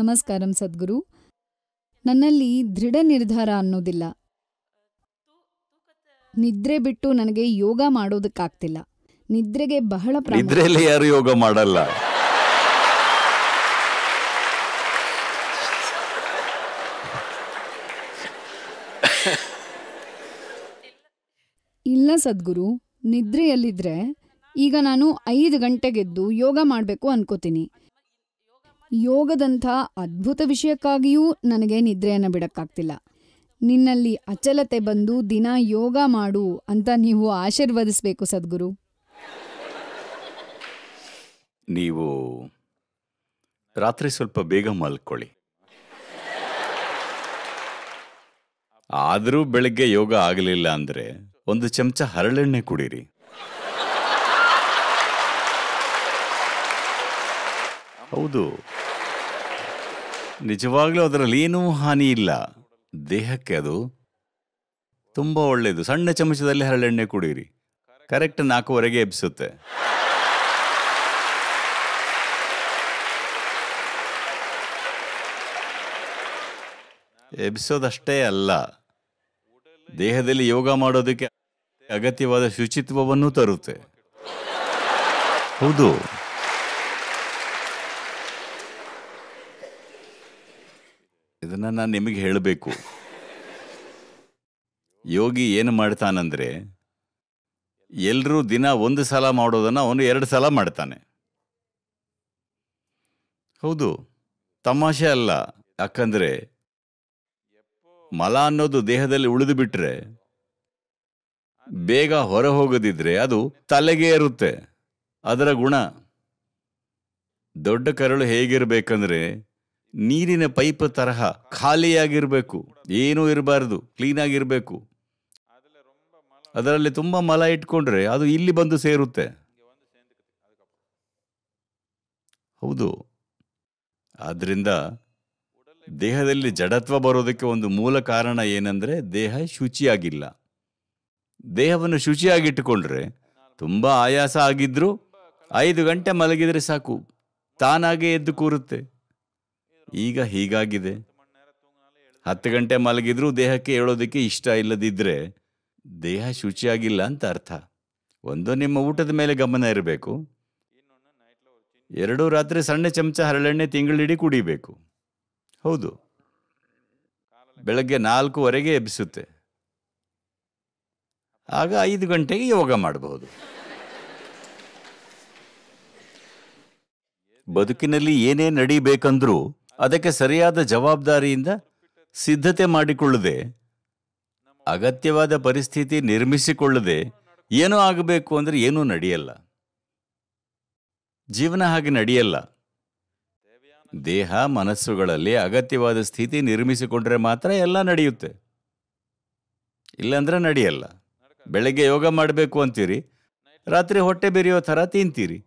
ನಮಸ್ಕಾರಂ ಸದ್ಗುರು. ನನ್ನಲ್ಲಿ ದೃಢ ನಿರ್ಧಾರ ಅನ್ನೋದಿಲ್ಲ, ನಿದ್ರೆ ಬಿಟ್ಟು ನನಗೆ ಯೋಗ ಮಾಡೋದಕ್ಕಾಗ್ತಿಲ್ಲ. ನಿದ್ರೆಗೆ ಬಹಳ ಯಾರು ಯೋಗ ಮಾಡಲ್ಲ ಇಲ್ಲ ಸದ್ಗುರು, ನಿದ್ರೆಯಲ್ಲಿದ್ರೆ ಈಗ ನಾನು ಐದು ಗಂಟೆಗೆದ್ದು ಯೋಗ ಮಾಡ್ಬೇಕು ಅನ್ಕೋತೀನಿ. ಯೋಗದಂಥ ಅದ್ಭುತ ವಿಷಯಕ್ಕಾಗಿಯೂ ನನಗೆ ನಿದ್ರೆಯನ್ನು ಬಿಡಕ್ಕಾಗ್ತಿಲ್ಲ, ನಿನ್ನಲ್ಲಿ ಅಚಲತೆ ಬಂದು ದಿನ ಯೋಗ ಮಾಡು ಅಂತ ನೀವು ಆಶೀರ್ವದಿಸಬೇಕು ಸದ್ಗುರು ನೀವು ರಾತ್ರಿ ಸ್ವಲ್ಪ ಬೇಗ ಮಲ್ಕೊಳ್ಳಿ. ಆದರೂ ಬೆಳಗ್ಗೆ ಯೋಗ ಆಗಲಿಲ್ಲ ಅಂದ್ರೆ ಒಂದು ಚಮಚ ಹರಳೆಣ್ಣೆ ಕುಡೀರಿ. ಹೌದು ನಿಜವಾಗ್ಲೂ ಅದರಲ್ಲಿ ಏನೂ ಹಾನಿ ಇಲ್ಲ ದೇಹಕ್ಕೆ ಅದು ತುಂಬ ಒಳ್ಳೆಯದು ಸಣ್ಣ ಚಮಚದಲ್ಲಿ ಹರಳೆಣ್ಣೆ ಕುಡಿಯಿರಿ ಕರೆಕ್ಟ್ ನಾಲ್ಕುವರೆಗೆ ಎಬ್ಸುತ್ತೆ ಎಬ್ಸೋದಷ್ಟೇ ಅಲ್ಲ ದೇಹದಲ್ಲಿ ಯೋಗ ಮಾಡೋದಕ್ಕೆ ಅಗತ್ಯವಾದ ಶುಚಿತ್ವವನ್ನು ತರುತ್ತೆ ಹೌದು ಇದನ್ನು ನಾನು ನಿಮಗೆ ಹೇಳಬೇಕು ಯೋಗಿ ಏನು ಮಾಡ್ತಾನಂದರೆ ಎಲ್ಲರೂ ದಿನ ಒಂದು ಸಲ ಮಾಡೋದನ್ನು ಅವನು ಎರಡು ಸಲ ಮಾಡ್ತಾನೆ ಹೌದು ತಮಾಷೆ ಅಲ್ಲ ಯಾಕಂದರೆ ಮಲ ಅನ್ನೋದು ದೇಹದಲ್ಲಿ ಉಳಿದು ಬಿಟ್ಟರೆ ಬೇಗ ಹೊರ ಹೋಗದಿದ್ರೆ ಅದು ತಲೆಗೆ ಇರುತ್ತೆ ಅದರ ಗುಣ ದೊಡ್ಡ ಕರಳು ಹೇಗಿರಬೇಕಂದ್ರೆ ನೀರಿನ ಪೈಪ್ ತರಹ ಖಾಲಿಯಾಗಿರಬೇಕು ಏನೂ ಇರಬಾರ್ದು ಕ್ಲೀನಾಗಿರಬೇಕು ಅದರಲ್ಲಿ ತುಂಬ ಮಲ ಇಟ್ಕೊಂಡ್ರೆ ಅದು ಇಲ್ಲಿ ಬಂದು ಸೇರುತ್ತೆ ಹೌದು ಆದ್ರಿಂದ ದೇಹದಲ್ಲಿ ಜಡತ್ವ ಬರೋದಕ್ಕೆ ಒಂದು ಮೂಲ ಕಾರಣ ಏನಂದ್ರೆ ದೇಹ ಶುಚಿಯಾಗಿಲ್ಲ ದೇಹವನ್ನು ಶುಚಿಯಾಗಿಟ್ಟುಕೊಂಡ್ರೆ ತುಂಬ ಆಯಾಸ ಆಗಿದ್ರು ಐದು ಗಂಟೆ ಮಲಗಿದ್ರೆ ಸಾಕು ತಾನಾಗೆ ಎದ್ದು ಕೂರುತ್ತೆ ಈಗ ಹೀಗಾಗಿದೆ ಹತ್ತು ಗಂಟೆ ಮಲಗಿದ್ರೂ ದೇಹಕ್ಕೆ ಹೇಳೋದಕ್ಕೆ ಇಷ್ಟ ಇಲ್ಲದಿದ್ದರೆ ದೇಹ ಶುಚಿಯಾಗಿಲ್ಲ ಅಂತ ಅರ್ಥ ಒಂದು ನಿಮ್ಮ ಊಟದ ಮೇಲೆ ಗಮನ ಇರಬೇಕು ಎರಡು ರಾತ್ರಿ ಸಣ್ಣ ಚಮಚ ಹರಳೆಣ್ಣೆ ತಿಂಗಳಿಡೀ ಕುಡಿಬೇಕು ಹೌದು ಬೆಳಗ್ಗೆ ನಾಲ್ಕೂವರೆಗೆ ಎಬ್ಬಿಸುತ್ತೆ ಆಗ ಐದು ಗಂಟೆಗೆ ಯೋಗ ಮಾಡಬಹುದು ಬದುಕಿನಲ್ಲಿ ಏನೇ ನಡಿಬೇಕಂದ್ರೂ ಅದಕ್ಕೆ ಸರಿಯಾದ ಜವಾಬ್ದಾರಿಯಿಂದ ಸಿದ್ಧತೆ ಮಾಡಿಕೊಳ್ಳದೆ ಅಗತ್ಯವಾದ ಪರಿಸ್ಥಿತಿ ನಿರ್ಮಿಸಿಕೊಳ್ಳದೆ ಏನೂ ಆಗಬೇಕು ಅಂದರೆ ಏನೂ ನಡೆಯಲ್ಲ ಜೀವನ ಹಾಗೆ ನಡೆಯಲ್ಲ ದೇಹ ಮನಸ್ಸುಗಳಲ್ಲಿ ಅಗತ್ಯವಾದ ಸ್ಥಿತಿ ನಿರ್ಮಿಸಿಕೊಂಡ್ರೆ ಮಾತ್ರ ಎಲ್ಲ ನಡೆಯುತ್ತೆ ಇಲ್ಲಾಂದ್ರೆ ನಡೆಯಲ್ಲ ಬೆಳಗ್ಗೆ ಯೋಗ ಮಾಡಬೇಕು ಅಂತೀರಿ ರಾತ್ರಿ ಹೊಟ್ಟೆ ಬೆರೆಯೋ ಥರ ತಿಂತೀರಿ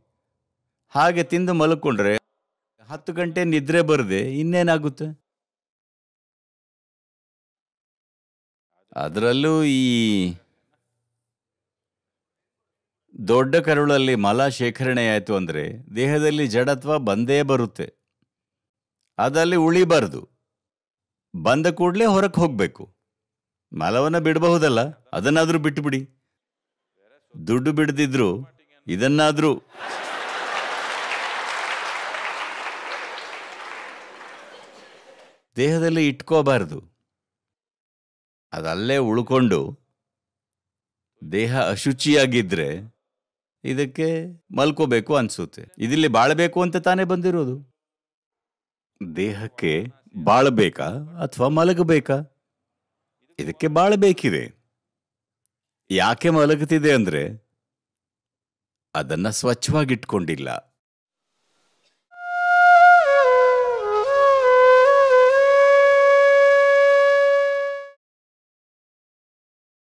ಹಾಗೆ ತಿಂದು ಮಲ್ಕೊಂಡ್ರೆ ಹತ್ತು ಗಂಟೆ ನಿದ್ರೆ ಬರದೆ ಇನ್ನೇನಾಗುತ್ತೆ ಅದರಲ್ಲೂ ಈ ದೊಡ್ಡ ಕರುಳಲ್ಲಿ ಮಲ ಶೇಖರಣೆ ಆಯಿತು ಅಂದರೆ ದೇಹದಲ್ಲಿ ಜಡತ್ವ ಬಂದೇ ಬರುತ್ತೆ ಅದರಲ್ಲಿ ಉಳಿಬಾರ್ದು ಬಂದ ಕೂಡಲೇ ಹೊರಕ್ಕೆ ಹೋಗಬೇಕು ಮಲವನ್ನು ಬಿಡಬಹುದಲ್ಲ ಅದನ್ನಾದರೂ ಬಿಟ್ಟುಬಿಡಿ ದುಡ್ಡು ಬಿಡದಿದ್ರು ಇದನ್ನಾದರೂ ದೇಹದಲ್ಲಿ ಇಟ್ಕೋಬಾರದು ಅದಲ್ಲೇ ಉಳ್ಕೊಂಡು ದೇಹ ಅಶುಚಿಯಾಗಿದ್ರೆ ಇದಕ್ಕೆ ಮಲ್ಕೋಬೇಕು ಅನ್ಸುತ್ತೆ ಇದಿಲ್ಲಿ ಬಾಳಬೇಕು ಅಂತ ತಾನೇ ಬಂದಿರೋದು ದೇಹಕ್ಕೆ ಬಾಳಬೇಕಾ ಅಥವಾ ಮಲಗಬೇಕಾ ಇದಕ್ಕೆ ಬಾಳಬೇಕಿದೆ ಯಾಕೆ ಮಲಗುತ್ತಿದೆ ಅಂದರೆ ಅದನ್ನು ಸ್ವಚ್ಛವಾಗಿಟ್ಕೊಂಡಿಲ್ಲ